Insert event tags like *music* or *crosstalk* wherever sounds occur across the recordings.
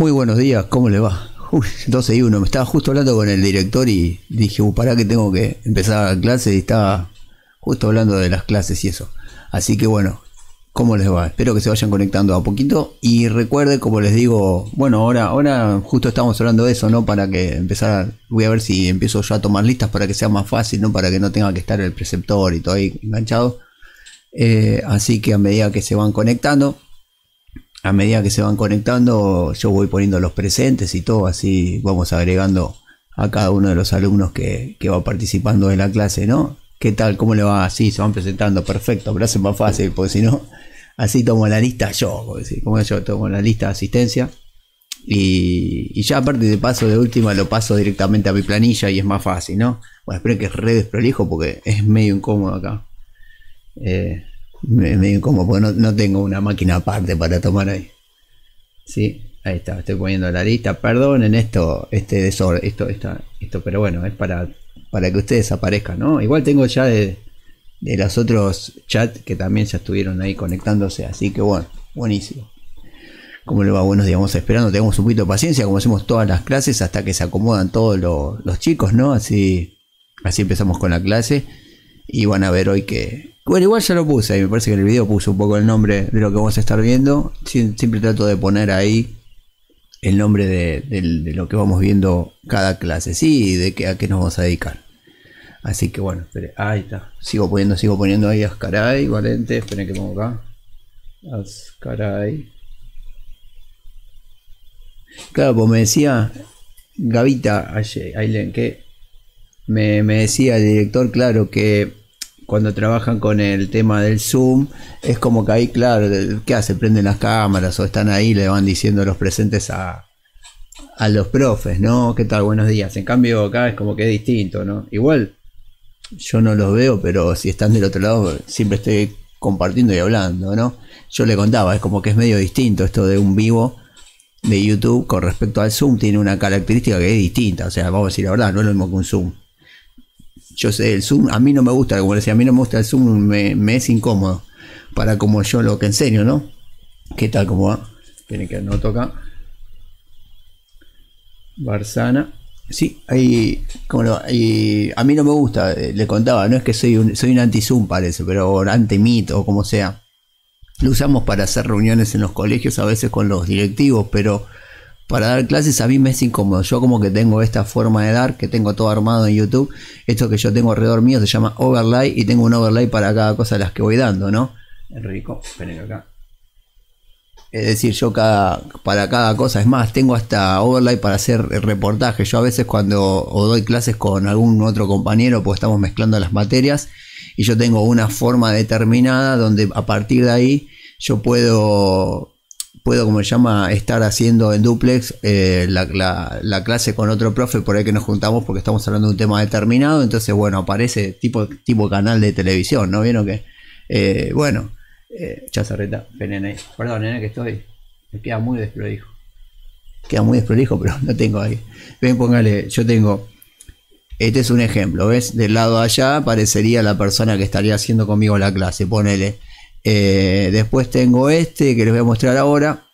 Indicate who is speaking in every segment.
Speaker 1: Muy buenos días, ¿cómo le va? Uy, 12 y 1. Me estaba justo hablando con el director y dije, uh, pará que tengo que empezar clases clase y estaba justo hablando de las clases y eso. Así que bueno, ¿cómo les va? Espero que se vayan conectando a poquito y recuerde como les digo, bueno, ahora, ahora justo estamos hablando de eso, ¿no? Para que empezar, voy a ver si empiezo yo a tomar listas para que sea más fácil, ¿no? Para que no tenga que estar el preceptor y todo ahí enganchado. Eh, así que a medida que se van conectando, a medida que se van conectando, yo voy poniendo los presentes y todo, así vamos agregando a cada uno de los alumnos que, va participando de la clase, ¿no? ¿Qué tal? ¿Cómo le va? Así se van presentando, perfecto, pero hace más fácil, porque si no, así tomo la lista yo, como yo tomo la lista de asistencia. Y, ya aparte de paso de última lo paso directamente a mi planilla y es más fácil, ¿no? Bueno, espero que es prolijo, porque es medio incómodo acá. Eh, me, como no, tengo una máquina aparte para tomar ahí. Sí, ahí está, estoy poniendo la lista. Perdonen esto, este esto, está esto, pero bueno, es para, para que ustedes aparezcan, ¿no? Igual tengo ya de, de los otros chats que también ya estuvieron ahí conectándose, así que bueno, buenísimo. ¿Cómo le va? Buenos digamos esperando, tenemos un poquito de paciencia, como hacemos todas las clases, hasta que se acomodan todos los, los chicos, ¿no? Así, así empezamos con la clase y van a ver hoy que, bueno, igual ya lo puse ahí, me parece que en el video puse un poco el nombre de lo que vamos a estar viendo. siempre trato de poner ahí el nombre de, lo que vamos viendo cada clase, sí, de a qué nos vamos a dedicar. Así que bueno, espere, ahí está. Sigo poniendo, sigo poniendo ahí Ascaray, Valente, esperen que pongo acá. Ascaray. Claro, pues me decía Gavita aylen que me, me decía el director, claro, que cuando trabajan con el tema del Zoom, es como que ahí, claro, ¿qué hace? Prenden las cámaras o están ahí, le van diciendo los presentes a, a los profes, ¿no? ¿Qué tal? Buenos días. En cambio, acá es como que es distinto, ¿no? Igual, yo no los veo, pero si están del otro lado, siempre estoy compartiendo y hablando, ¿no? Yo le contaba, es como que es medio distinto esto de un vivo de YouTube con respecto al Zoom, tiene una característica que es distinta, o sea, vamos a decir la verdad, no es lo mismo que un Zoom yo sé, el Zoom, a mí no me gusta, como decía, a mí no me gusta el Zoom, me, es incómodo para como yo lo que enseño, ¿no? ¿Qué tal? como va? Tiene que no toca. Barzana. Sí, ahí, como lo, y a mí no me gusta, eh, le contaba, no es que soy un, soy un anti-Zoom parece, pero anti mito o como sea. Lo usamos para hacer reuniones en los colegios, a veces con los directivos, pero para dar clases a mí me es incómodo. Yo como que tengo esta forma de dar, que tengo todo armado en YouTube. Esto que yo tengo alrededor mío se llama overlay y tengo un overlay para cada cosa de las que voy dando, ¿no? Enrico, ven acá. Es decir, yo cada, para cada cosa, es más, tengo hasta overlay para hacer reportajes. Yo a veces cuando doy clases con algún otro compañero, pues estamos mezclando las materias y yo tengo una forma determinada donde a partir de ahí yo puedo puedo, como se llama, estar haciendo en duplex eh, la, la, clase con otro profe, por ahí que nos juntamos porque estamos hablando de un tema determinado, entonces, bueno, aparece tipo, tipo canal de televisión, ¿no? ¿Vieron que? Eh, bueno, eh, chazarreta, ahí Perdón, nene, que estoy. Me queda muy desprolijo. Queda muy desprolijo, pero no *laughs* tengo ahí. Ven, póngale, yo tengo. Este es un ejemplo, ¿ves? Del lado de allá Aparecería la persona que estaría haciendo conmigo la clase, ponele. Eh, después tengo este que les voy a mostrar ahora.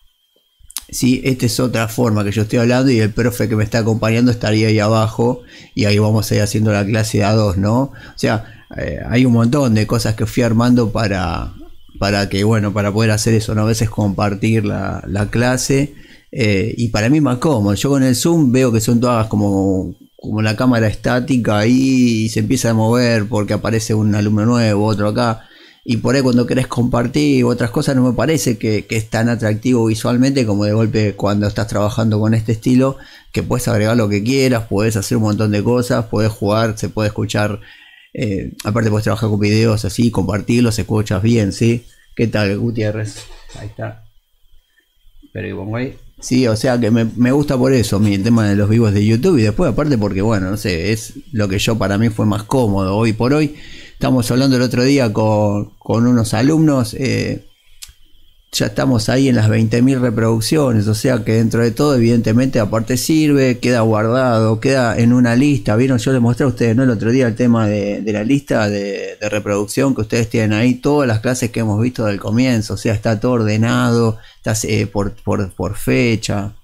Speaker 1: si esta es otra forma que yo estoy hablando y el profe que me está acompañando estaría ahí abajo y ahí vamos a ir haciendo la clase a dos ¿no? O sea, eh, hay un montón de cosas que fui armando para, para que, bueno, para poder hacer eso, ¿no? A veces compartir la, clase eh, y para mí más cómodo. Yo con el Zoom veo que son todas como, como la cámara estática y se empieza a mover porque aparece un alumno nuevo, otro acá y por ahí cuando querés compartir otras cosas no me parece que, es tan atractivo visualmente como de golpe cuando estás trabajando con este estilo, que puedes agregar lo que quieras, puedes hacer un montón de cosas, puedes jugar, se puede escuchar, eh, aparte puedes trabajar con videos así, compartirlos, escuchas bien, ¿sí? ¿Qué tal, Gutiérrez? Ahí está. Pero igual güey Sí, o sea que me, me, gusta por eso mi tema de los vivos de YouTube y después aparte porque bueno, no sé, es lo que yo para mí fue más cómodo hoy por hoy Estamos hablando el otro día con, unos alumnos, eh, ya estamos ahí en las 20.000 reproducciones, o sea que dentro de todo, evidentemente, aparte sirve, queda guardado, queda en una lista. Vieron, yo les mostré a ustedes ¿no? el otro día el tema de, la lista de, reproducción que ustedes tienen ahí, todas las clases que hemos visto del comienzo, o sea, está todo ordenado, está eh, por, por, por fecha.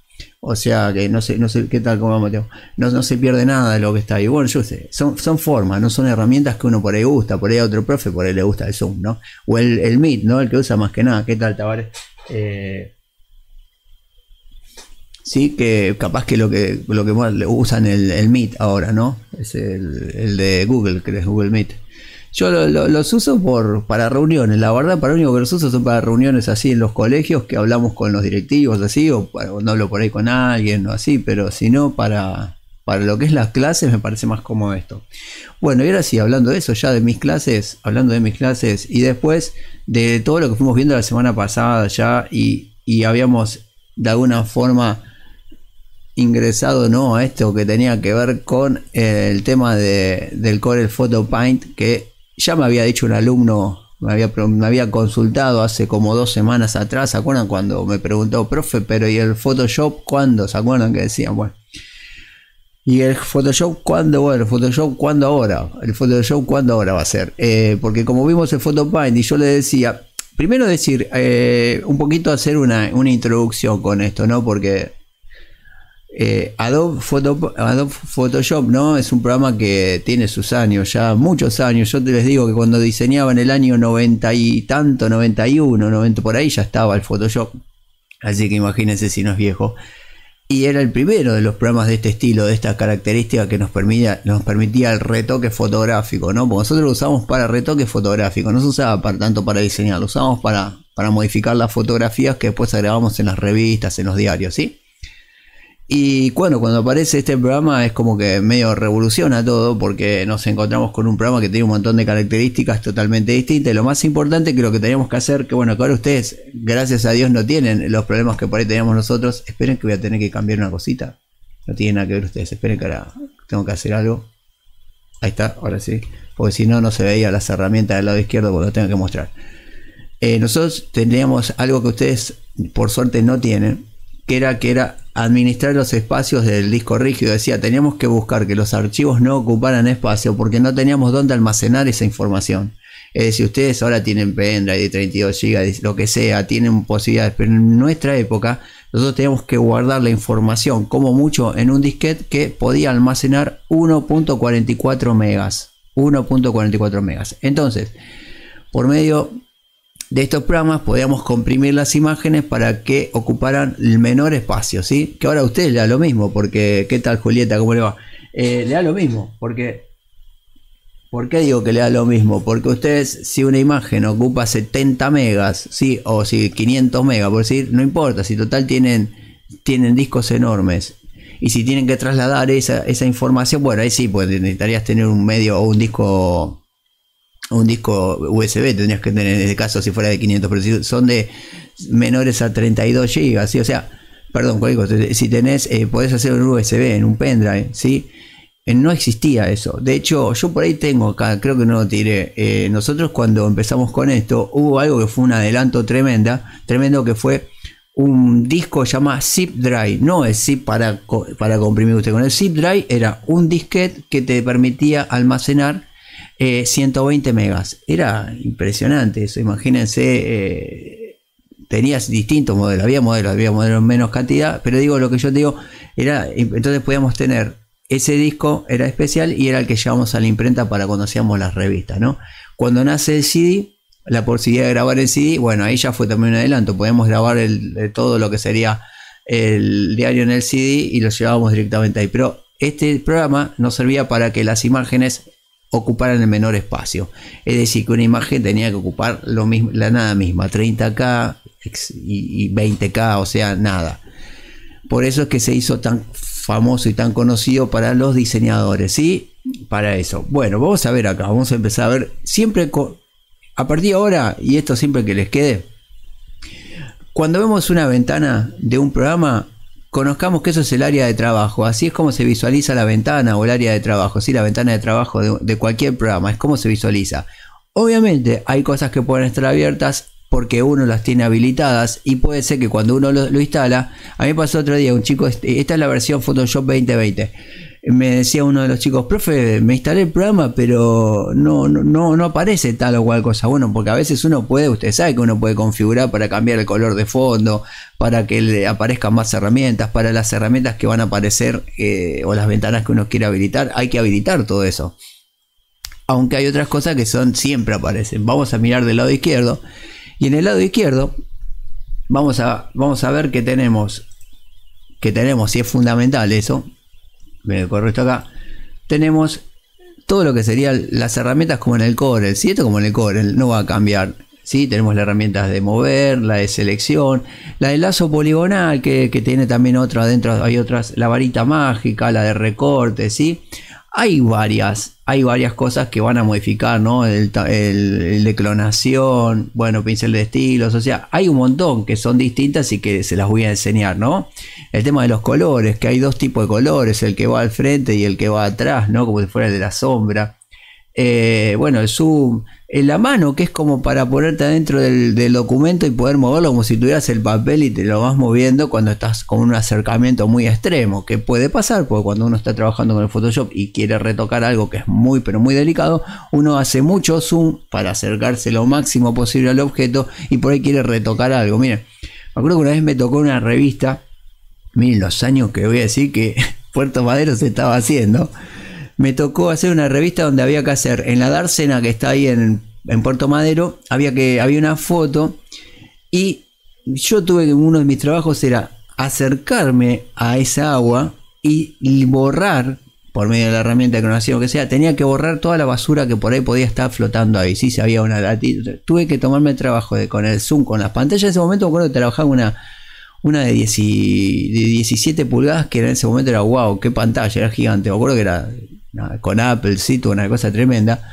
Speaker 1: O sea que no sé, no sé qué tal como vamos No, no se pierde nada de lo que está ahí. Bueno, yo sé, son, son formas, no son herramientas que uno por ahí gusta, por ahí a otro profe, por ahí le gusta el Zoom, ¿no? O el, el Meet, ¿no? El que usa más que nada. ¿Qué tal, Tavares? Eh, sí, que capaz que lo que lo que le usan el, el Meet ahora, ¿no? Es el, el de Google, que es Google Meet. Yo los uso por, para reuniones, la verdad, para lo único que los uso son para reuniones así en los colegios que hablamos con los directivos, así, o no hablo por ahí con alguien o así, pero si no, para, para lo que es las clases me parece más cómodo esto. Bueno, y ahora sí, hablando de eso, ya de mis clases, hablando de mis clases y después de todo lo que fuimos viendo la semana pasada ya y, y habíamos de alguna forma ingresado no a esto que tenía que ver con eh, el tema de, del Corel Photo Paint que ya me había dicho un alumno, me había, me había consultado hace como dos semanas atrás, ¿se acuerdan cuando me preguntó, profe, pero ¿y el Photoshop cuándo? ¿Se acuerdan que decían? Bueno. ¿Y el Photoshop cuándo? Bueno, el Photoshop cuándo ahora. El Photoshop cuándo ahora va a ser. Eh, porque como vimos el Photopaint y yo le decía, primero decir, eh, un poquito hacer una, una introducción con esto, ¿no? Porque eh, Adobe, Photoshop, ¿no? Es un programa que tiene sus años, ya muchos años. Yo te les digo que cuando diseñaba en el año 90 y tanto, 91, 90 por ahí, ya estaba el Photoshop. Así que imagínense si no es viejo. Y era el primero de los programas de este estilo, de esta característica que nos permitía, el retoque fotográfico, ¿no? nosotros lo usamos para retoque fotográfico, no se usaba para, tanto para diseñar, lo usamos para, para modificar las fotografías que después agregábamos en las revistas, en los diarios, ¿sí? Y bueno, cuando aparece este programa es como que medio revoluciona todo porque nos encontramos con un programa que tiene un montón de características totalmente distintas. lo más importante que lo que teníamos que hacer, que bueno, que ahora ustedes, gracias a Dios, no tienen los problemas que por ahí teníamos nosotros. Esperen que voy a tener que cambiar una cosita. No tienen nada que ver ustedes. Esperen que ahora tengo que hacer algo. Ahí está, ahora sí. Porque si no, no se veía las herramientas del lado izquierdo cuando pues lo tengo que mostrar. Eh, nosotros tendríamos algo que ustedes, por suerte, no tienen que era que era administrar los espacios del disco rígido. Decía, teníamos que buscar que los archivos no ocuparan espacio porque no teníamos dónde almacenar esa información. Es decir, ustedes ahora tienen pendrive de 32 GB, lo que sea, tienen posibilidades, pero en nuestra época nosotros teníamos que guardar la información como mucho en un disquete que podía almacenar 1.44 megas. 1.44 megas. Entonces, por medio de estos programas podíamos comprimir las imágenes para que ocuparan el menor espacio, ¿sí? Que ahora a ustedes le da lo mismo, porque ¿qué tal Julieta? ¿Cómo le va? Eh, le da lo mismo, porque... ¿Por qué digo que le da lo mismo? Porque ustedes, si una imagen ocupa 70 megas, ¿sí? O si 500 megas, por decir, no importa, si total tienen, tienen discos enormes. Y si tienen que trasladar esa, esa información, bueno, ahí sí, pues necesitarías tener un medio o un disco un disco USB tendrías que tener en este caso si fuera de 500, pero son de menores a 32 GB, o sea, perdón, si tenés, eh, podés hacer un USB en un pendrive, ¿sí? Eh, no existía eso. De hecho, yo por ahí tengo acá, creo que no lo tiré. Eh, nosotros cuando empezamos con esto, hubo algo que fue un adelanto tremenda, tremendo que fue un disco llamado Zip Drive. No es Zip para, para comprimir usted con el Zip Drive, era un disquete que te permitía almacenar 120 eh, megas. Era impresionante eso, imagínense. Eh, tenías distintos modelos, había modelos, había modelos menos cantidad, pero digo, lo que yo digo, era, entonces podíamos tener ese disco era especial y era el que llevamos a la imprenta para cuando hacíamos las revistas, ¿no? Cuando nace el CD, la posibilidad de grabar el CD, bueno, ahí ya fue también un adelanto, podemos grabar eh, todo lo que sería el diario en el CD y lo llevábamos directamente ahí, pero este programa nos servía para que las imágenes ocuparan el menor espacio. Es decir, que una imagen tenía que ocupar lo mismo, la nada misma, 30K y, 20K, o sea, nada. Por eso es que se hizo tan famoso y tan conocido para los diseñadores, y Para eso. Bueno, vamos a ver acá, vamos a empezar a ver, siempre a partir de ahora, y esto siempre que les quede, cuando vemos una ventana de un programa, conozcamos que eso es el área de trabajo. Así es como se visualiza la ventana o el área de trabajo, sí, la ventana de trabajo de, cualquier programa, es como se visualiza. Obviamente hay cosas que pueden estar abiertas porque uno las tiene habilitadas y puede ser que cuando uno lo, instala, a mí pasó otro día un chico, este, esta es la versión Photoshop 2020 me decía uno de los chicos, profe, me instalé el programa, pero no, no, no aparece tal o cual cosa. Bueno, porque a veces uno puede, usted sabe que uno puede configurar para cambiar el color de fondo, para que le aparezcan más herramientas, para las herramientas que van a aparecer eh, o las ventanas que uno quiere habilitar, hay que habilitar todo eso. Aunque hay otras cosas que son siempre aparecen. Vamos a mirar del lado izquierdo. Y en el lado izquierdo vamos a, vamos a ver que tenemos, que tenemos, si es fundamental eso, me esto acá, tenemos todo lo que serían las herramientas como en el Corel, Si Esto como en el Corel, no va a cambiar. ¿sí? Tenemos las herramientas de mover, la de selección, la de lazo poligonal, que, tiene también otra adentro, hay otras, la varita mágica, la de recorte, ¿sí? hay varias, hay varias cosas que van a modificar, ¿no? El, el, de clonación, bueno, pincel de estilos, o sea, hay un montón que son distintas y que se las voy a enseñar, ¿no? El tema de los colores, que hay dos tipos de colores, el que va al frente y el que va atrás, ¿no? Como si fuera el de la sombra. Eh, bueno, el zoom, en la mano, que es como para ponerte adentro del, documento y poder moverlo como si tuvieras el papel y te lo vas moviendo cuando estás con un acercamiento muy extremo, que puede pasar, porque cuando uno está trabajando con el Photoshop y quiere retocar algo que es muy pero muy delicado, uno hace mucho zoom para acercarse lo máximo posible al objeto y por ahí quiere retocar algo. Miren, me acuerdo que una vez me tocó una revista, miren los años que voy a decir que *laughs* Puerto Madero se estaba haciendo me tocó hacer una revista donde había que hacer, en la dársena que está ahí en, Puerto Madero, había, que, había una foto y yo tuve que uno de mis trabajos era acercarme a esa agua y borrar por medio de la herramienta de no que sea, tenía que borrar toda la basura que por ahí podía estar flotando ahí. Si se había una Tuve que tomarme el trabajo de con el zoom, con las pantallas. En ese momento cuando que trabajaba una una de, 17 pulgadas que en ese momento era wow, qué pantalla, era gigante. Me acuerdo que era con Apple, sí, una cosa tremenda.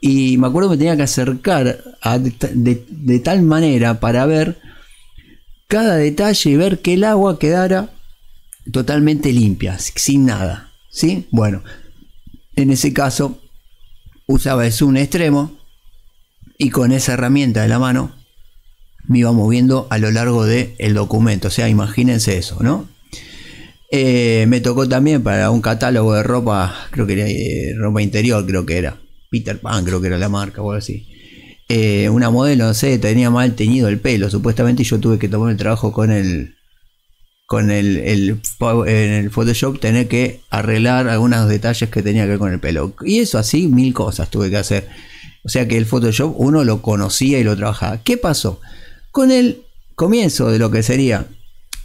Speaker 1: Y me acuerdo que me tenía que acercar de, tal manera para ver cada detalle y ver que el agua quedara totalmente limpia, sin nada. ¿Sí? Bueno, en ese caso usaba el zoom extremo y con esa herramienta de la mano me iba moviendo a lo largo del documento. O sea, imagínense eso, ¿no? Eh, me tocó también para un catálogo de ropa, creo que era eh, ropa interior, creo que era. Peter Pan, creo que era la marca o algo así. Eh, una modelo, no sé, tenía mal teñido el pelo. Supuestamente yo tuve que tomar el trabajo con el con el, el, en el Photoshop tener que arreglar algunos detalles que tenía que ver con el pelo. Y eso así, mil cosas tuve que hacer. O sea que el Photoshop uno lo conocía y lo trabajaba. ¿Qué pasó? con el comienzo de lo que serían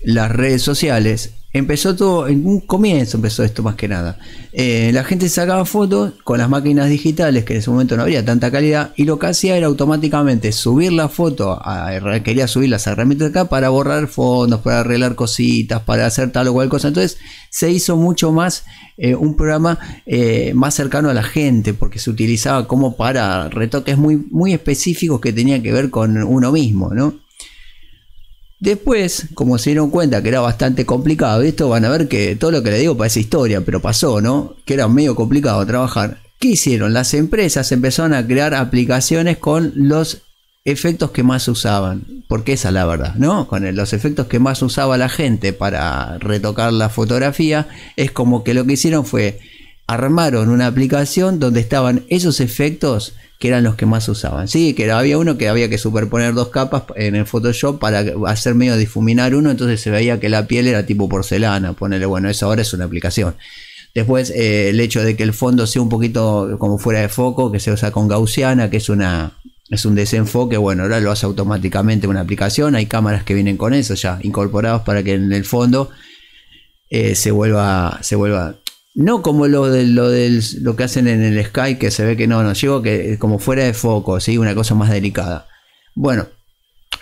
Speaker 1: las redes sociales empezó todo, en un comienzo empezó esto más que nada. Eh, la gente sacaba fotos con las máquinas digitales, que en ese momento no había tanta calidad, y lo que hacía era automáticamente subir la foto, quería subir las herramientas acá para borrar fondos, para arreglar cositas, para hacer tal o cual cosa. Entonces se hizo mucho más eh, un programa eh, más cercano a la gente, porque se utilizaba como para retoques muy, muy específicos que tenían que ver con uno mismo, ¿no? Después, como se dieron cuenta que era bastante complicado, y esto van a ver que todo lo que le digo parece historia, pero pasó, ¿no? Que era medio complicado trabajar. ¿Qué hicieron? Las empresas empezaron a crear aplicaciones con los efectos que más usaban, porque esa es la verdad, ¿no? Con los efectos que más usaba la gente para retocar la fotografía, es como que lo que hicieron fue armaron una aplicación donde estaban esos efectos que eran los que más usaban. Sí, que había uno que había que superponer dos capas en el Photoshop para hacer medio difuminar uno, entonces se veía que la piel era tipo porcelana. Ponele, bueno, eso ahora es una aplicación. Después, eh, el hecho de que el fondo sea un poquito como fuera de foco, que se usa con gaussiana, que es una. Es un desenfoque, bueno, ahora lo hace automáticamente una aplicación. Hay cámaras que vienen con eso ya incorporados para que en el fondo eh, se vuelva, se vuelva no como lo, de, lo, que hacen en el Sky, que se ve que no, no llego que eh, como fuera de foco, una cosa más delicada. Bueno,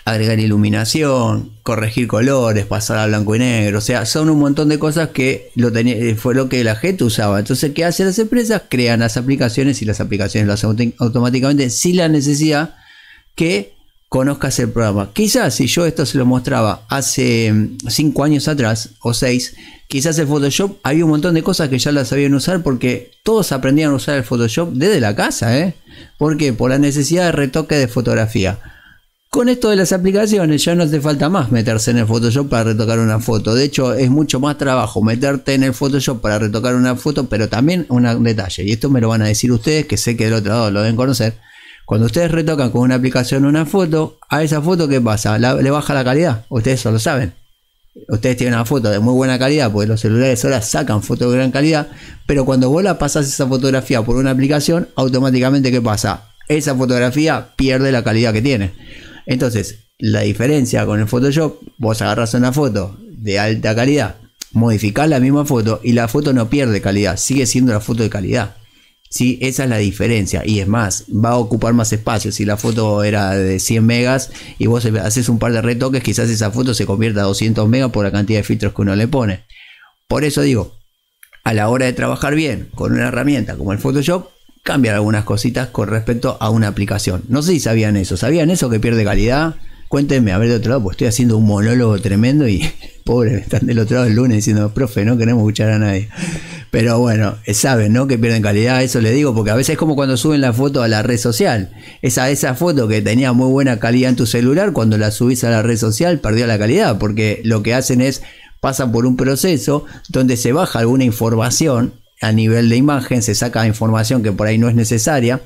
Speaker 1: agregar iluminación, corregir colores, pasar a blanco y negro, o sea, son un montón de cosas que lo tenía, eh, fue lo que la gente usaba. Entonces, ¿qué hacen las empresas? Crean las aplicaciones y las aplicaciones las hacen automáticamente sin la necesidad que conozcas el programa. Quizás si yo esto se lo mostraba hace 5 mm, años atrás o 6, quizás el Photoshop había un montón de cosas que ya las sabían usar porque todos aprendían a usar el Photoshop desde la casa, ¿eh? ¿Por Por la necesidad de retoque de fotografía. Con esto de las aplicaciones ya no te falta más meterse en el Photoshop para retocar una foto. De hecho, es mucho más trabajo meterte en el Photoshop para retocar una foto, pero también un detalle, y esto me lo van a decir ustedes que sé que del otro lado lo deben conocer cuando ustedes retocan con una aplicación una foto, a esa foto, ¿qué pasa? ¿Le baja la calidad? Ustedes solo lo saben. Ustedes tienen una foto de muy buena calidad, porque los celulares ahora sacan fotos de gran calidad, pero cuando vos la pasás esa fotografía por una aplicación, automáticamente, ¿qué pasa? Esa fotografía pierde la calidad que tiene. Entonces, la diferencia con el Photoshop, vos agarras una foto de alta calidad, modificás la misma foto y la foto no pierde calidad, sigue siendo la foto de calidad. ¿sí? Esa es la diferencia. Y es más, va a ocupar más espacio. Si la foto era de 100 megas y vos haces un par de retoques, quizás esa foto se convierta a 200 megas por la cantidad de filtros que uno le pone. Por eso digo, a la hora de trabajar bien con una herramienta como el Photoshop, cambiar algunas cositas con respecto a una aplicación. No sé si sabían eso. ¿Sabían eso que pierde calidad? Cuéntenme, a ver de otro lado, pues estoy haciendo un monólogo tremendo y *laughs* pobre, están del otro lado el lunes diciendo, profe, no queremos escuchar a nadie. Pero bueno, saben, ¿no? Que pierden calidad, eso le digo, porque a veces es como cuando suben la foto a la red social. Esa, esa foto que tenía muy buena calidad en tu celular, cuando la subís a la red social, perdió la calidad, porque lo que hacen es pasan por un proceso donde se baja alguna información a nivel de imagen, se saca información que por ahí no es necesaria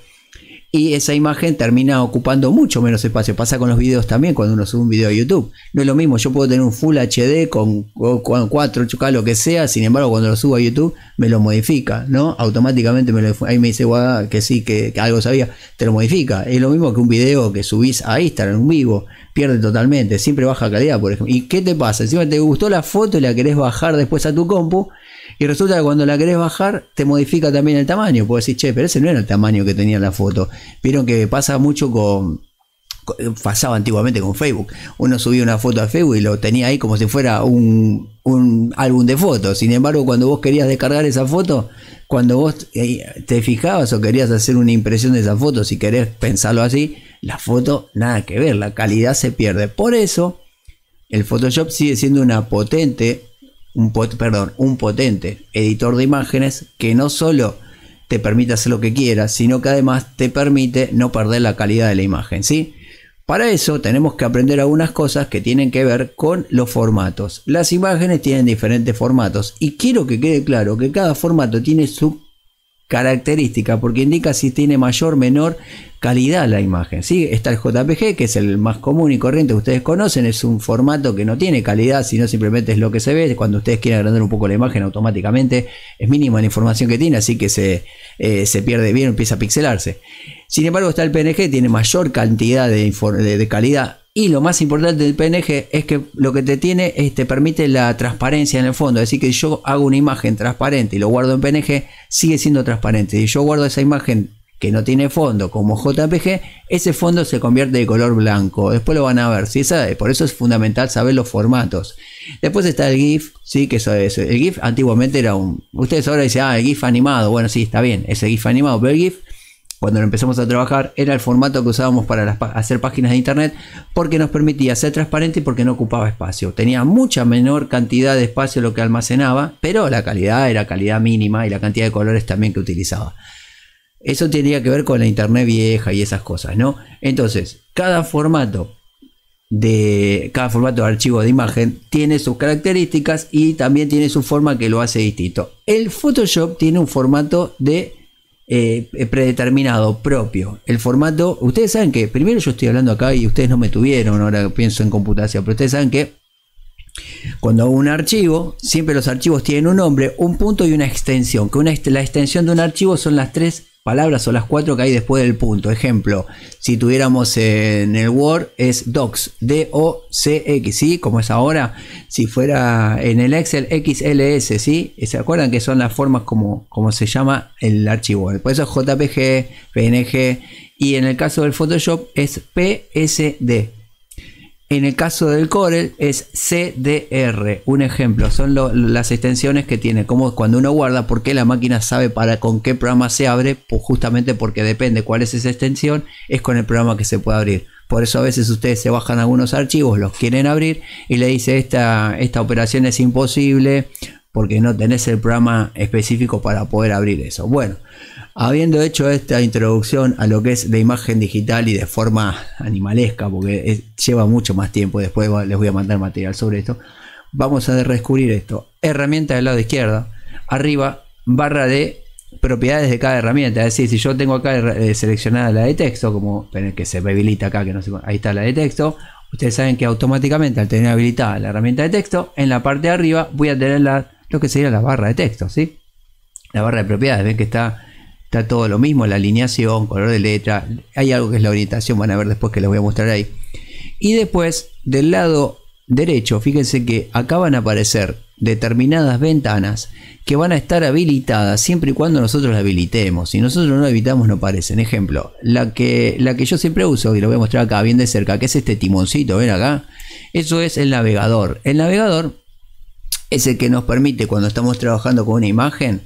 Speaker 1: y esa imagen termina ocupando mucho menos espacio. Pasa con los videos también cuando uno sube un video a YouTube. No es lo mismo, yo puedo tener un Full HD con, 4, k lo que sea, sin embargo cuando lo subo a YouTube me lo modifica, ¿no? Automáticamente me lo, ahí me dice que sí, que, algo sabía, te lo modifica. Es lo mismo que un video que subís a Instagram, en vivo, pierde totalmente, siempre baja calidad, por ejemplo. ¿Y qué te pasa? Encima te gustó la foto y la querés bajar después a tu compu y resulta que cuando la querés bajar, te modifica también el tamaño. Puedes decir, che, pero ese no era el tamaño que tenía la foto. Vieron que pasa mucho con, Pasaba antiguamente con Facebook. Uno subía una foto a Facebook y lo tenía ahí como si fuera un, un álbum de fotos. Sin embargo, cuando vos querías descargar esa foto, cuando vos eh, te fijabas o querías hacer una impresión de esa foto, si querés pensarlo así, la foto nada que ver, la calidad se pierde. Por eso, el Photoshop sigue siendo una potente un, perdón, un potente editor de imágenes que no solo te permite hacer lo que quieras, sino que además te permite no perder la calidad de la imagen, ¿sí? Para eso tenemos que aprender algunas cosas que tienen que ver con los formatos. Las imágenes tienen diferentes formatos y quiero que quede claro que cada formato tiene su característica, porque indica si tiene mayor o menor calidad la imagen. ¿sí? Está el JPG, que es el más común y corriente que ustedes conocen, es un formato que no tiene calidad, sino simplemente es lo que se ve. Cuando ustedes quieren agrandar un poco la imagen, automáticamente es mínima la información que tiene, así que se, eh, pierde bien, empieza a pixelarse. Sin embargo, está el PNG, tiene mayor cantidad de, de, de calidad y lo más importante del PNG es que lo que te tiene es te permite la transparencia en el fondo. es decir que yo hago una imagen transparente y lo guardo en PNG, sigue siendo transparente. Si yo guardo esa imagen que no tiene fondo como JPG, ese fondo se convierte de color blanco. Después lo van a ver, ¿sí? Por eso es fundamental saber los formatos. Después está el GIF, ¿sí? Que eso es. El GIF antiguamente era un... Ustedes ahora dicen, ah, el GIF animado. Bueno, sí, está bien, ese GIF animado, pero el GIF cuando empezamos a trabajar, era el formato que usábamos para hacer páginas de internet, porque nos permitía ser transparente y porque no ocupaba espacio. Tenía mucha menor cantidad de espacio lo que almacenaba, pero la calidad era calidad mínima y la cantidad de colores también que utilizaba. Eso tenía que ver con la internet vieja y esas cosas, ¿no? Entonces, cada formato de cada formato de archivo de imagen tiene sus características y también tiene su forma que lo hace distinto. El Photoshop tiene un formato de eh, eh, predeterminado, propio. El formato, ustedes saben que, primero yo estoy hablando acá y ustedes no me tuvieron, ahora pienso en computación, pero ustedes saben que cuando hago un archivo, siempre los archivos tienen un nombre, un punto y una extensión, que una, la extensión de un archivo son las tres palabras o las cuatro que hay después del punto. Ejemplo, si tuviéramos en el Word es docs, D-O-C-X, ¿sí? Como es ahora. Si fuera en el Excel, XLS, ¿sí? ¿Se acuerdan que son las formas como, como se llama el archivo? Por eso es JPG, PNG. Y en el caso del Photoshop es PSD. En el caso del Corel es CDR. Un ejemplo, son las extensiones que tiene. Como cuando uno guarda, porque la máquina sabe para con qué programa se abre, pues justamente porque depende cuál es esa extensión, es con el programa que se puede abrir. Por eso a veces ustedes se bajan algunos archivos, los quieren abrir y le dice esta, esta operación es imposible porque no tenés el programa específico para poder abrir eso. Bueno, Habiendo hecho esta introducción a lo que es la imagen digital y de forma animalesca, porque lleva mucho más tiempo, después les voy a mandar material sobre esto, vamos a descubrir esto. Herramienta del lado izquierdo, arriba, barra de propiedades de cada herramienta. Es decir, si yo tengo acá eh, seleccionada la de texto, como que se habilita acá, que no sé, ahí está la de texto, ustedes saben que automáticamente al tener habilitada la herramienta de texto, en la parte de arriba voy a tener lo que sería la barra de texto, ¿sí? La barra de propiedades, ven que está todo lo mismo, la alineación, color de letra, hay algo que es la orientación, van a ver después que les voy a mostrar ahí. Y después, del lado derecho, fíjense que acá van a aparecer determinadas ventanas que van a estar habilitadas siempre y cuando nosotros las habilitemos. Si nosotros no habilitamos no aparecen. Ejemplo, la que, la que yo siempre uso y lo voy a mostrar acá bien de cerca, que es este timoncito, ven acá. Eso es el navegador. El navegador es el que nos permite cuando estamos trabajando con una imagen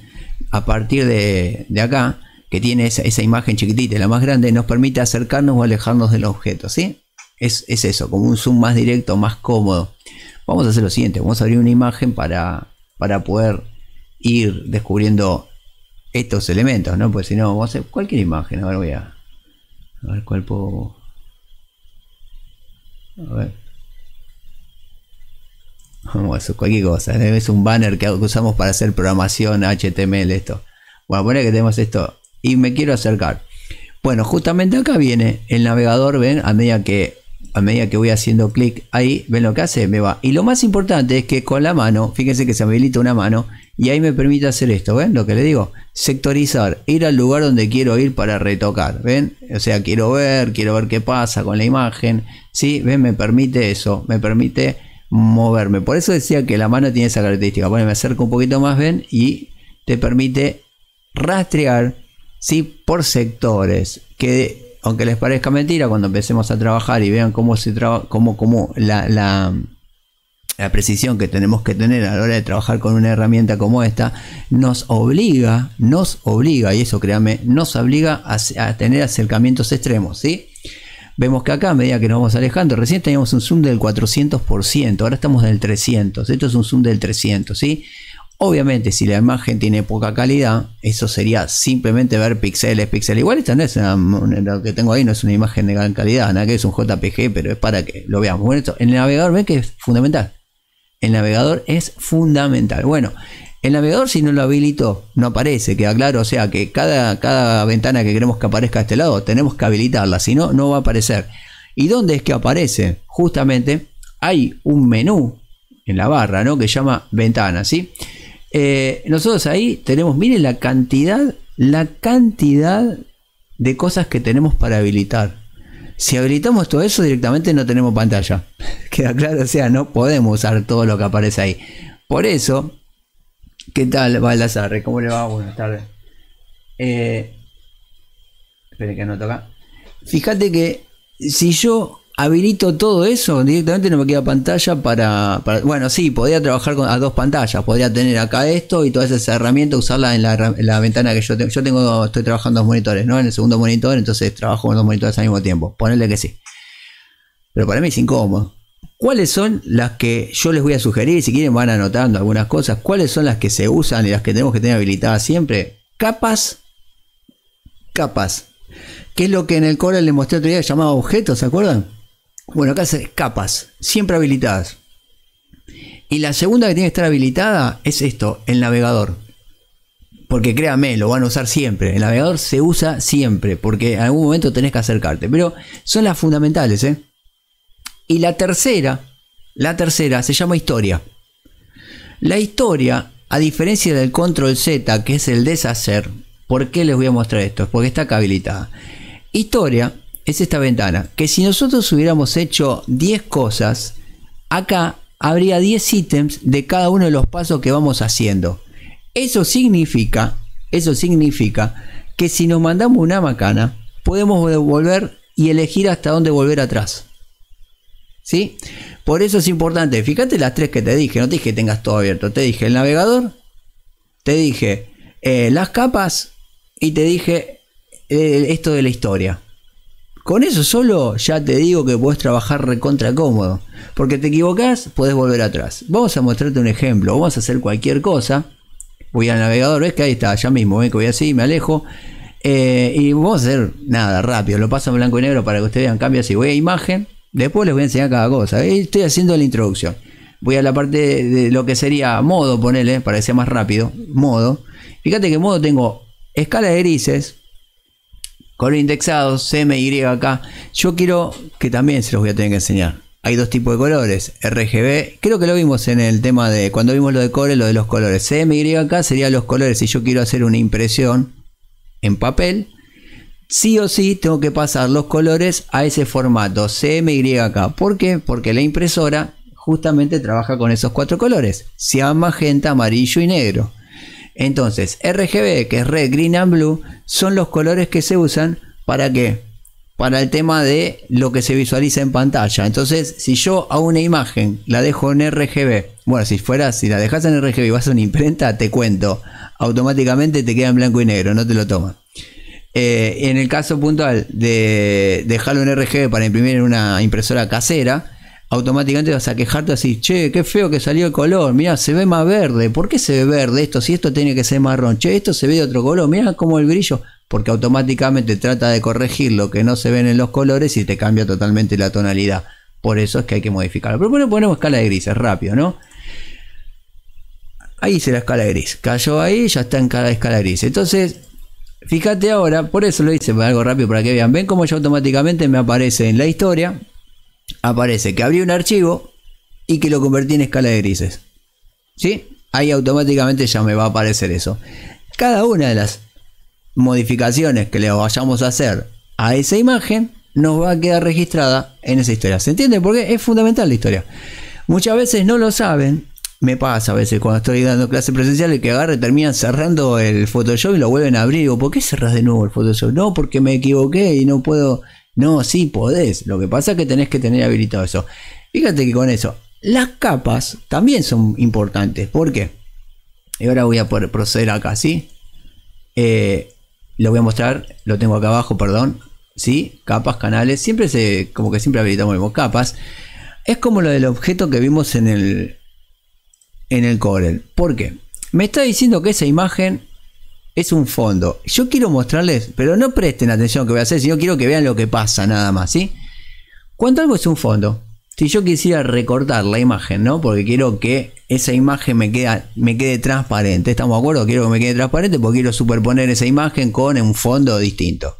Speaker 1: a partir de, de acá, que tiene esa, imagen chiquitita, la más grande, nos permite acercarnos o alejarnos del objeto, ¿sí? Es, eso, como un zoom más directo, más cómodo. Vamos a hacer lo siguiente, vamos a abrir una imagen para, para poder ir descubriendo estos elementos, ¿no? Pues si no, vamos a hacer cualquier imagen, a ver, voy a... A ver cuál puedo... ver cualquier cosa. ¿eh? Es un banner que usamos para hacer programación HTML, esto. Bueno, que tenemos esto y me quiero acercar. Bueno, justamente acá viene el navegador, ven, a medida que a medida que voy haciendo clic ahí, ven lo que hace, me va. Y lo más importante es que con la mano, fíjense que se habilita una mano y ahí me permite hacer esto, ¿ven? Lo que le digo, sectorizar, ir al lugar donde quiero ir para retocar, ¿ven? O sea, quiero ver, quiero ver qué pasa con la imagen, ¿sí? ¿Ven? Me permite eso, me permite moverme. Por eso decía que la mano tiene esa característica. Bueno, me acerco un poquito más, ven, y te permite rastrear ¿sí? por sectores. Que aunque les parezca mentira, cuando empecemos a trabajar y vean cómo se trabaja, cómo, la, la, la precisión que tenemos que tener a la hora de trabajar con una herramienta como esta, nos obliga, nos obliga, y eso créame, nos obliga a, tener acercamientos extremos, ¿sí? Vemos que acá, a medida que nos vamos alejando, recién teníamos un zoom del 400%, ahora estamos del 300, esto es un zoom del 300, ¿sí? Obviamente, si la imagen tiene poca calidad, eso sería simplemente ver píxeles, pixeles. Igual esta no es lo que tengo ahí, no es una imagen de gran calidad, nada que es un JPG, pero es para que lo veamos. Bueno, esto, el navegador ve que es fundamental. El navegador es fundamental. Bueno, el navegador, si no lo habilito, no aparece, queda claro. O sea que cada, cada ventana que queremos que aparezca a este lado, tenemos que habilitarla, si no, no va a aparecer. ¿Y dónde es que aparece? Justamente hay un menú en la barra, ¿no? Que llama ventana, ¿sí? Eh, nosotros ahí tenemos, miren la cantidad, la cantidad de cosas que tenemos para habilitar. Si habilitamos todo eso, directamente no tenemos pantalla. *laughs* Queda claro, o sea, no podemos usar todo lo que aparece ahí. Por eso, ¿Qué tal, azar ¿Cómo le va? Buenas tardes. Eh, que no toca. Fíjate que si yo habilito todo eso, directamente no me queda pantalla para, bueno, sí, podría trabajar con, a dos pantallas, podría tener acá esto y todas esas herramientas, usarla en la, ventana que yo tengo. Yo tengo, estoy trabajando dos monitores, ¿no? En el segundo monitor, entonces trabajo con dos monitores al mismo tiempo. Ponerle que sí. Pero para mí es incómodo. ¿Cuáles son las que yo les voy a sugerir? Si quieren van anotando algunas cosas. ¿Cuáles son las que se usan y las que tenemos que tener habilitadas siempre? Capas. Capas. Que es lo que en el Core le mostré otro día llamado objetos, ¿se acuerdan? Bueno, acá se capas. Siempre habilitadas. Y la segunda que tiene que estar habilitada es esto, el navegador. Porque créanme, lo van a usar siempre. El navegador se usa siempre, porque en algún momento tenés que acercarte. Pero son las fundamentales, ¿eh? Y la tercera, la tercera se llama historia. La historia, a diferencia del control Z, que es el deshacer, ¿por qué les voy a mostrar esto? Porque está acá habilitada. Historia es esta ventana, que si nosotros hubiéramos hecho 10 cosas, acá habría 10 ítems de cada uno de los pasos que vamos haciendo. Eso significa, eso significa que si nos mandamos una macana, podemos volver y elegir hasta dónde volver atrás. Por eso es importante, fíjate las tres que te dije, no te dije que tengas todo abierto, te dije el navegador, te dije eh, las capas y te dije eh, esto de la historia. Con eso solo ya te digo que puedes trabajar recontra cómodo, porque te equivocas... puedes volver atrás. Vamos a mostrarte un ejemplo, vamos a hacer cualquier cosa. Voy al navegador, ves que ahí está, ya mismo, ven ¿eh? que voy así, me alejo. y vamos a hacer nada, rápido, lo paso en blanco y negro para que ustedes vean, cambia así, voy a imagen, Después les voy a enseñar cada cosa. Eh, estoy haciendo la introducción. Voy a la parte de lo que sería modo, ponerle para que sea más rápido. Modo. Fíjate que modo tengo escala de grises, color indexado, CMY acá. Yo quiero que también se los voy a tener que enseñar. Hay dos tipos de colores, RGB, creo que lo vimos en el tema de cuando vimos lo de core, lo de los colores. CMY acá sería los colores. Si yo quiero hacer una impresión en papel, sí o sí tengo que pasar los colores a ese formato CMYK. ¿Por qué? Porque la impresora justamente trabaja con esos cuatro colores, cian, magenta, amarillo y negro. Entonces, RGB, que es red, green and blue, son los colores que se usan para qué? Para el tema de lo que se visualiza en pantalla. Entonces, si yo a una imagen la dejo en RGB, bueno, si fuera, si la dejas en RGB y vas a una imprenta, te cuento, automáticamente te queda en blanco y negro, no te lo tomas eh, en el caso puntual de dejarlo en RGB para imprimir en una impresora casera, automáticamente vas a quejarte así, che, qué feo que salió el color, mira, se ve más verde, ¿por qué se ve verde esto si esto tiene que ser marrón? Che, esto se ve de otro color, mira cómo el brillo, porque automáticamente trata de corregir lo que no se ven en los colores y te cambia totalmente la tonalidad. Por eso es que hay que modificarlo. Pero bueno, ponemos escala de es rápido, ¿no? Ahí hice la escala de gris. Cayó ahí, ya está en cada escala de gris. Entonces, Fíjate ahora, por eso lo hice algo rápido para que vean. Ven cómo ya automáticamente me aparece en la historia. Aparece que abrí un archivo y que lo convertí en escala de grises. ¿Sí? Ahí automáticamente ya me va a aparecer eso. Cada una de las modificaciones que le vayamos a hacer a esa imagen nos va a quedar registrada en esa historia. ¿Se entiende? Porque es fundamental la historia. Muchas veces no lo saben me pasa a veces cuando estoy dando clases presenciales que agarre, terminan cerrando el Photoshop y lo vuelven a abrir. Digo, ¿por qué cerras de nuevo el Photoshop? No, porque me equivoqué y no puedo. No, sí podés. Lo que pasa es que tenés que tener habilitado eso. Fíjate que con eso, las capas también son importantes. ¿Por qué? Y ahora voy a proceder acá, ¿sí? Eh, lo voy a mostrar, lo tengo acá abajo, perdón. ¿Sí? Capas, canales, siempre se, como que siempre habilitamos capas. Es como lo del objeto que vimos en el, en el Corel. porque Me está diciendo que esa imagen es un fondo. Yo quiero mostrarles, pero no presten atención que voy a hacer, sino quiero que vean lo que pasa nada más, ¿sí? ¿Cuánto algo es un fondo, si yo quisiera recortar la imagen, ¿no? Porque quiero que esa imagen me, quede me quede transparente, ¿estamos de acuerdo? Quiero que me quede transparente porque quiero superponer esa imagen con un fondo distinto.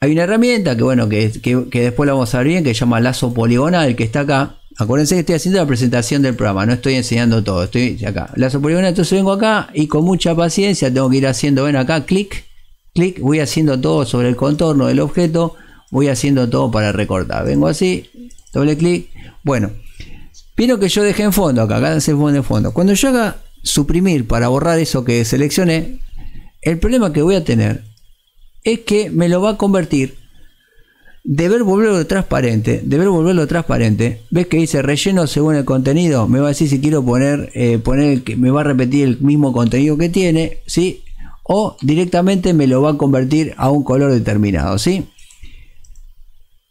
Speaker 1: Hay una herramienta que, bueno, que, después la vamos a ver bien, que se llama lazo poligonal, que está acá, Acuérdense que estoy haciendo la presentación del programa, no estoy enseñando todo, estoy acá. La poligonal, entonces vengo acá y con mucha paciencia tengo que ir haciendo, ven acá, clic, clic, voy haciendo todo sobre el contorno del objeto, voy haciendo todo para recortar. Vengo así, doble clic, bueno. pido que yo deje en fondo acá, acá se pone en fondo. Cuando yo haga suprimir para borrar eso que seleccioné, el problema que voy a tener es que me lo va a convertir Deber volverlo transparente, Deber volverlo transparente, ves que dice relleno según el contenido, me va a decir si quiero poner, eh, poner que me va a repetir el mismo contenido que tiene, ¿sí? O directamente me lo va a convertir a un color determinado, ¿sí?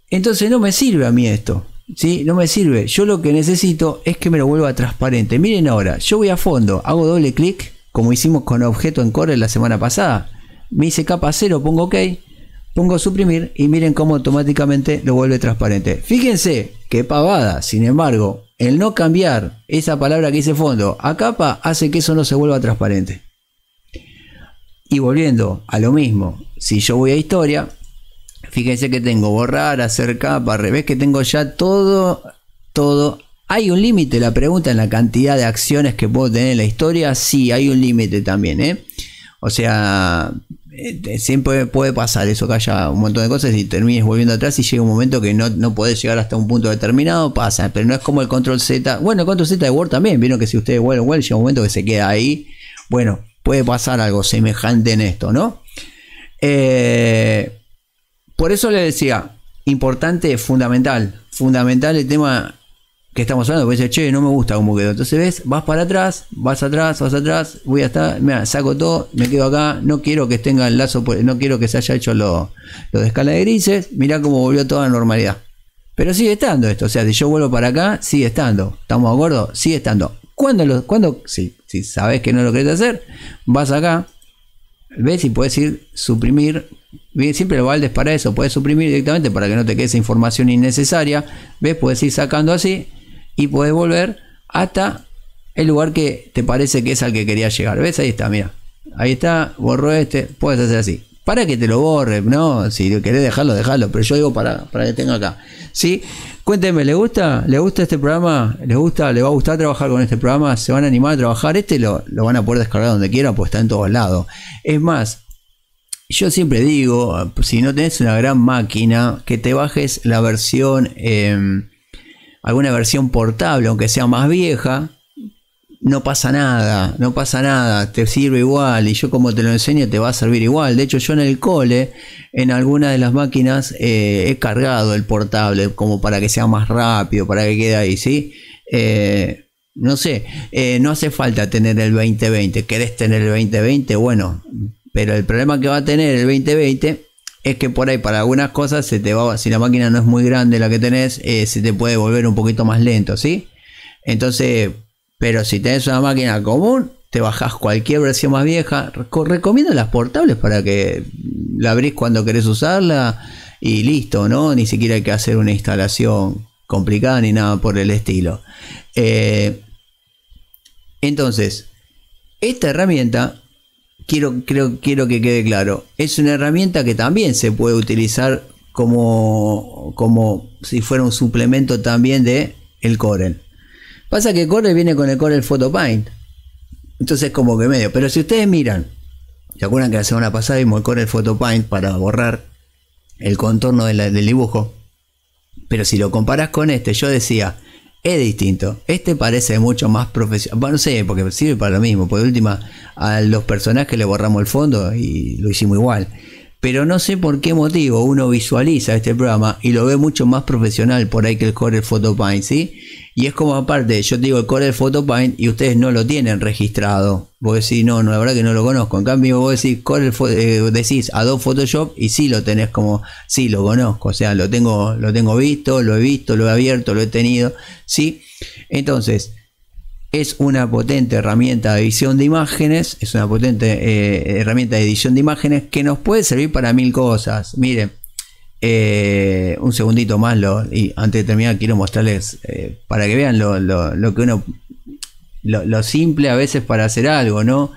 Speaker 1: Entonces no me sirve a mí esto, ¿sí? No me sirve. Yo lo que necesito es que me lo vuelva transparente. Miren ahora, yo voy a fondo, hago doble clic, como hicimos con objeto en core la semana pasada. Me hice capa 0, pongo OK Pongo suprimir y miren cómo automáticamente lo vuelve transparente. Fíjense, qué pavada. Sin embargo, el no cambiar esa palabra que dice fondo a capa hace que eso no se vuelva transparente. Y volviendo a lo mismo, si yo voy a historia, fíjense que tengo borrar, hacer capa, revés, que tengo ya todo, todo. ¿Hay un límite? La pregunta en la cantidad de acciones que puedo tener en la historia, sí, hay un límite también, ¿eh? O sea, este, siempre puede pasar eso, que haya un montón de cosas y termines volviendo atrás y llega un momento que no, no podés llegar hasta un punto determinado, pasa, pero no es como el control Z, bueno, el control Z de Word también, vieron que si ustedes vuelven, llega un momento que se queda ahí, bueno, puede pasar algo semejante en esto, ¿no? Eh, por eso le decía, importante, fundamental, fundamental el tema que estamos hablando, puede che, no me gusta cómo quedó. Entonces ves, vas para atrás, vas atrás, vas atrás, voy a estar. mira, saco todo, me quedo acá, no quiero que tenga el lazo, no quiero que se haya hecho los de escala de grises, mira cómo volvió toda la normalidad. Pero sigue estando esto, o sea, si yo vuelvo para acá, sigue estando, ¿estamos de acuerdo? Sigue estando. Cuando, cuando si, si sabes que no lo querés hacer, vas acá, ves y puedes ir suprimir siempre lo valdes para eso, puedes suprimir directamente para que no te quede esa información innecesaria, ves, puedes ir sacando así y podés volver hasta el lugar que te parece que es al que querías llegar. ¿Ves? Ahí está, mira. Ahí está, Borro este, puedes hacer así. Para que te lo borre, ¿no? Si querés dejarlo, dejarlo, pero yo digo para, para que tenga acá. ¿Sí? Cuéntenme, ¿le gusta? ¿Le gusta este programa? ¿Les gusta? ¿Le va a gustar trabajar con este programa? ¿Se van a animar a trabajar? Este lo, lo van a poder descargar donde quiera pues está en todos lados. Es más, yo siempre digo, si no tenés una gran máquina, que te bajes la versión... Em, alguna versión portable, aunque sea más vieja, no pasa nada, no pasa nada, te sirve igual y yo como te lo enseño te va a servir igual. De hecho yo en el cole, en alguna de las máquinas, eh, he cargado el portable como para que sea más rápido, para que quede ahí, ¿sí? Eh, no sé, eh, no hace falta tener el 2020, querés tener el 2020, bueno, pero el problema que va a tener el 2020 es que por ahí para algunas cosas se te va, si la máquina no es muy grande la que tenés, eh, se te puede volver un poquito más lento, ¿sí? Entonces, pero si tenés una máquina común, te bajás cualquier versión más vieja. Recomiendo las portables para que la abrís cuando querés usarla y listo, ¿no? Ni siquiera hay que hacer una instalación complicada ni nada por el estilo. Eh, entonces, esta herramienta quiero, creo, quiero que quede claro, es una herramienta que también se puede utilizar como, como si fuera un suplemento también de el Corel. Pasa que Corel viene con el Corel Photopaint. Entonces como que medio. Pero si ustedes miran, ¿se acuerdan que la semana pasada vimos el Corel Photopaint para borrar el contorno del dibujo? Pero si lo comparás con este, yo decía, es distinto. Este parece mucho más profesional. Bueno, no sé, porque sirve para lo mismo. Por última, a los personajes le borramos el fondo y lo hicimos igual. Pero no sé por qué motivo uno visualiza este programa y lo ve mucho más profesional por ahí que el Corel Photopaint, ¿sí? Y es como aparte, yo digo el Corel Paint y ustedes no lo tienen registrado. Vos decís, no, no, la verdad que no lo conozco. En cambio, vos decís, Corel, eh, Adobe Photoshop y sí lo tenés como, sí lo conozco. O sea, lo tengo, lo tengo visto, lo he visto, lo he abierto, lo he tenido, ¿sí? Entonces, es una potente herramienta de edición de imágenes, es una potente eh, herramienta de edición de imágenes que nos puede servir para mil cosas. Miren, eh, un segundito más y antes de terminar quiero mostrarles eh, para que vean lo, lo que uno, lo, simple a veces para hacer algo, ¿no?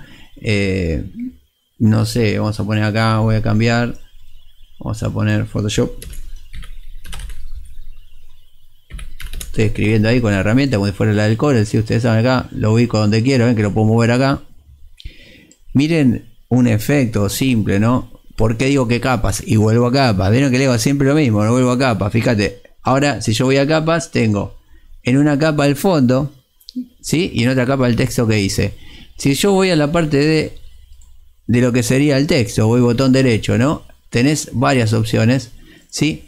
Speaker 1: no sé, vamos a poner acá, voy a cambiar, vamos a poner Photoshop. estoy escribiendo ahí con la herramienta como si fuera la del core, si ustedes saben acá, lo ubico donde quiero, ven ¿eh? que lo puedo mover acá. Miren un efecto simple, ¿no? ¿Por qué digo que capas? Y vuelvo a capas. Vieron que le hago siempre lo mismo, no vuelvo a capas. Fíjate, ahora si yo voy a capas, tengo en una capa el fondo, ¿sí? Y en otra capa el texto que hice. Si yo voy a la parte de, de lo que sería el texto, voy botón derecho, ¿no? Tenés varias opciones, ¿sí?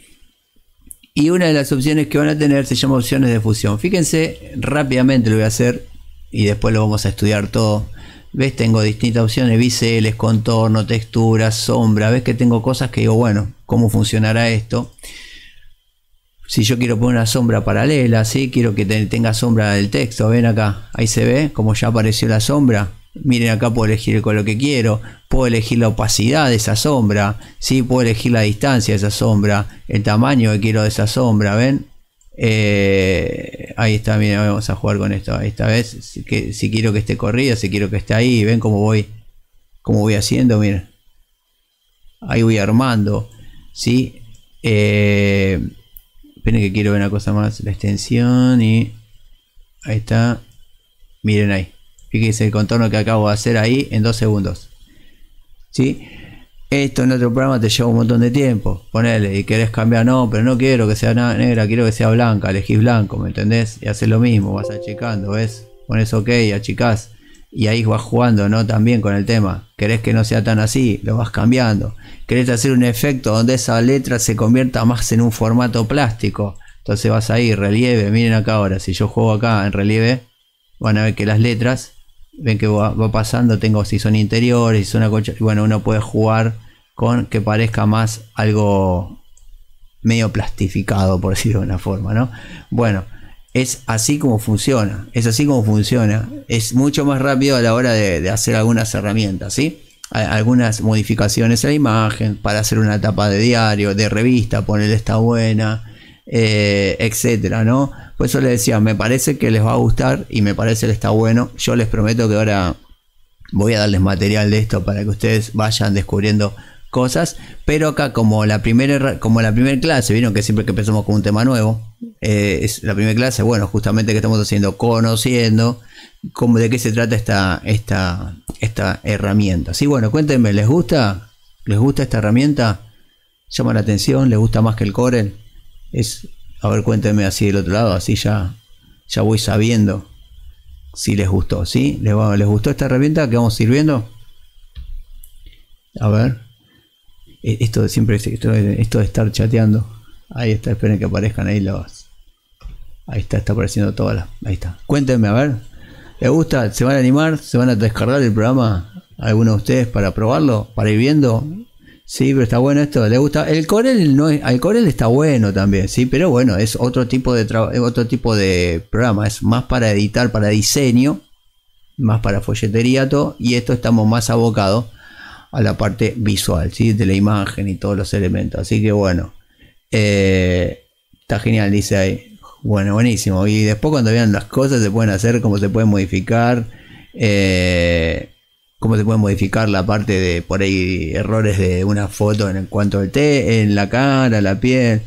Speaker 1: Y una de las opciones que van a tener se llama opciones de fusión. Fíjense, rápidamente lo voy a hacer y después lo vamos a estudiar todo. ¿Ves? Tengo distintas opciones, biseles, contorno, textura, sombra. ¿Ves que tengo cosas que digo, bueno, ¿cómo funcionará esto? Si yo quiero poner una sombra paralela, ¿sí? Quiero que tenga sombra del texto. Ven acá, ahí se ve, como ya apareció la sombra miren acá puedo elegir con lo que quiero, puedo elegir la opacidad de esa sombra, ¿sí? puedo elegir la distancia de esa sombra, el tamaño que quiero de esa sombra, ¿ven? Eh, ahí está, miren, vamos a jugar con esto esta vez, si, quiero que esté corrida, si quiero que esté ahí, ¿ven cómo voy? Cómo voy haciendo, miren. Ahí voy armando, ¿sí? Eh, esperen que quiero ver una cosa más, la extensión y... Ahí está. Miren ahí. Fíjense el contorno que acabo de hacer ahí en dos segundos. ¿Sí? Esto en otro programa te lleva un montón de tiempo. Ponele, y querés cambiar, no, pero no quiero que sea negra, quiero que sea blanca. Elegís blanco, ¿me entendés? Y haces lo mismo, vas achicando, ¿ves? Pones ok, achicás. Y ahí vas jugando, ¿no? También con el tema. Querés que no sea tan así, lo vas cambiando. Querés hacer un efecto donde esa letra se convierta más en un formato plástico. Entonces vas ahí, relieve. Miren acá ahora, si yo juego acá en relieve, van a ver que las letras ven que va, pasando, tengo si son interiores, si son acolchados, bueno, uno puede jugar con que parezca más algo medio plastificado, por *laughs* decirlo de una forma, ¿no? Bueno, es así como funciona, es así como funciona, es mucho más rápido a la hora de, hacer algunas herramientas, ¿sí? algunas modificaciones a la imagen para hacer una tapa de diario, de revista, ponerle esta buena, eh, etcétera, ¿no? Por eso le decía, me parece que les va a gustar y me parece que está bueno. Yo les prometo que ahora voy a darles material de esto para que ustedes vayan descubriendo cosas. Pero acá, como la primera, como la primera clase, vieron que siempre que empezamos con un tema nuevo, eh, es la primera clase, bueno, justamente que estamos haciendo, conociendo cómo, de qué se trata esta, esta, esta herramienta. Sí, bueno, cuéntenme, ¿les gusta? ¿Les gusta esta herramienta? ¿Llama la atención? ¿Les gusta más que el Corel? Es, a ver, cuéntenme así del otro lado, así ya, ya voy sabiendo si les gustó, ¿sí? ¿Les, ¿Les gustó esta herramienta que vamos sirviendo? A ver. E, esto de siempre, esto, de estar chateando. Ahí está, esperen que aparezcan ahí los. Ahí está, está apareciendo todas las. Ahí está. Cuéntenme, a ver. ¿Les gusta? ¿Se van a animar? ¿Se van a descargar el programa? ¿Alguno de ustedes para probarlo? ¿Para ir viendo? Sí, pero está bueno esto. Le gusta. El Corel no es, al Corel está bueno también, sí, pero bueno, es otro tipo de otro tipo de programa, es más para editar, para diseño, más para folletería todo, y esto estamos más abocados a la parte visual, sí, de la imagen y todos los elementos. Así que bueno, eh, está genial, dice ahí. Bueno, buenísimo. Y después cuando vean las cosas se pueden hacer, cómo se pueden modificar. Eh, cómo se puede modificar la parte de por ahí errores de una foto en cuanto al té, en la cara, la piel.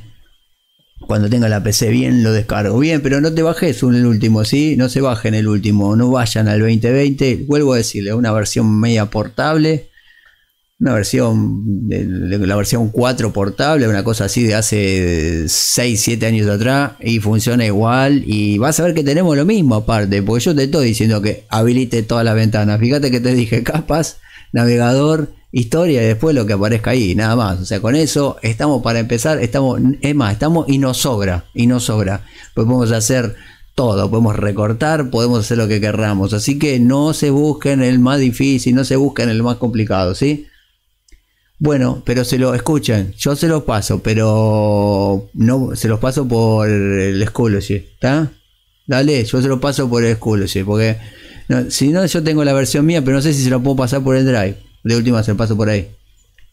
Speaker 1: Cuando tenga la PC bien, lo descargo bien, pero no te bajes en el último, ¿sí? No se en el último, no vayan al 2020. Vuelvo a decirle, una versión media portable una versión, la versión 4 portable, una cosa así de hace 6, 7 años atrás, y funciona igual. Y vas a ver que tenemos lo mismo aparte, porque yo te estoy diciendo que habilite todas las ventanas. Fíjate que te dije *laughs* capas, navegador, historia, y después lo que aparezca ahí, nada más. O sea, con eso estamos para empezar, estamos, es más, estamos y nos sobra, y nos sobra. Pues podemos hacer todo, podemos recortar, podemos hacer lo que querramos. Así que no se busquen el más difícil, no se busquen el más complicado, ¿sí? Bueno, pero se lo escuchan, yo se los paso, pero no se los paso por el Schoology, ¿está? Dale, yo se los paso por el Schoology, porque si no yo tengo la versión mía, pero no sé si se lo puedo pasar por el Drive. De última se lo paso por ahí.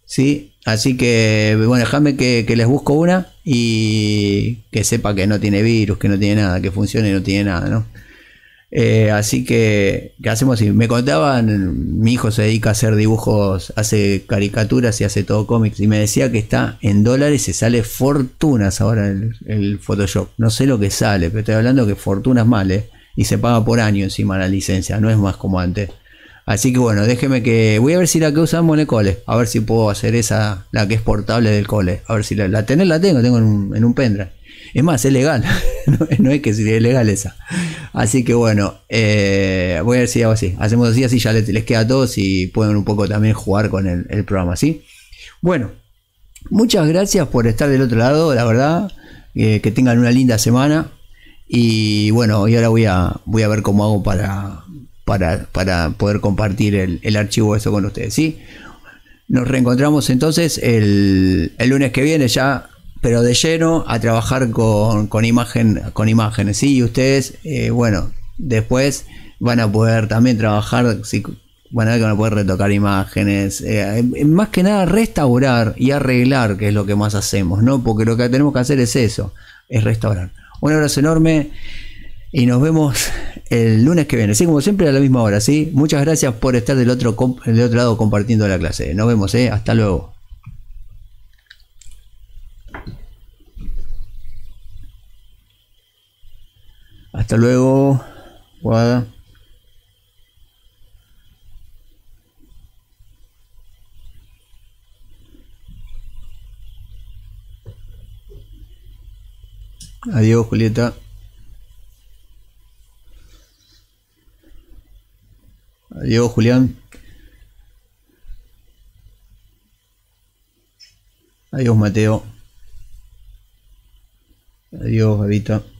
Speaker 1: ¿Sí? Así que, bueno, déjame que, que, les busco una y que sepa que no tiene virus, que no tiene nada, que funcione y no tiene nada, ¿no? Eh, así que, ¿qué hacemos? me contaban, mi hijo se dedica a hacer dibujos, hace caricaturas y hace todo cómics. Y me decía que está en dólares se sale fortunas ahora el, Photoshop. No sé lo que sale, pero estoy hablando que fortunas males. ¿eh? Y se paga por año encima la licencia, no es más como antes. Así que bueno, déjeme que. Voy a ver si la que usamos en el cole. A ver si puedo hacer esa, la que es portable del cole. A ver si la, la tener la tengo, tengo en un, en un es más, es legal. *laughs* no, es que sea legal esa. Así que bueno, eh, voy a ver si hago así. Hacemos así, así ya les, queda a todos y pueden un poco también jugar con el, programa, ¿sí? Bueno, muchas gracias por estar del otro lado, la verdad. Eh, que tengan una linda semana. Y bueno, y ahora voy a, voy a ver cómo hago para, para, poder compartir el, el archivo eso con ustedes, ¿sí? Nos reencontramos entonces el, el lunes que viene ya pero de lleno a trabajar con, con imágenes. y ustedes, eh, bueno, después van a poder también trabajar, si van a que van a poder retocar imágenes, eh, eh, más que nada restaurar y arreglar, que es lo que más hacemos, ¿no? Porque lo que tenemos que hacer es eso, es restaurar. Un abrazo enorme y nos vemos el lunes que viene. Sí, como siempre a la misma hora, ¿sí? Muchas gracias por estar del otro, del otro lado compartiendo la clase. Nos vemos, Hasta luego. Hasta luego, Guada. Adiós, Julieta. Adiós, Julián. Adiós, Mateo. Adiós, Gavita.